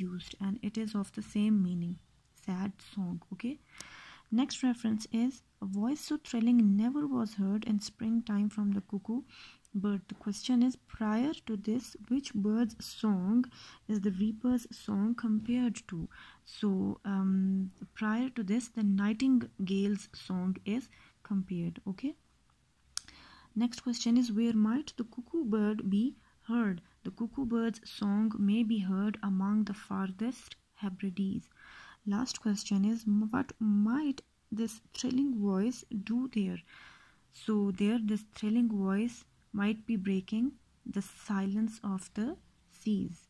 used and it is of the same meaning sad song okay next reference is a voice so thrilling never was heard in springtime from the cuckoo but the question is prior to this which bird's song is the reaper's song compared to so um, prior to this the nightingale's song is compared okay next question is where might the cuckoo bird be heard cuckoo bird's song may be heard among the farthest Hebrides. Last question is what might this thrilling voice do there? So, there, this thrilling voice might be breaking the silence of the seas.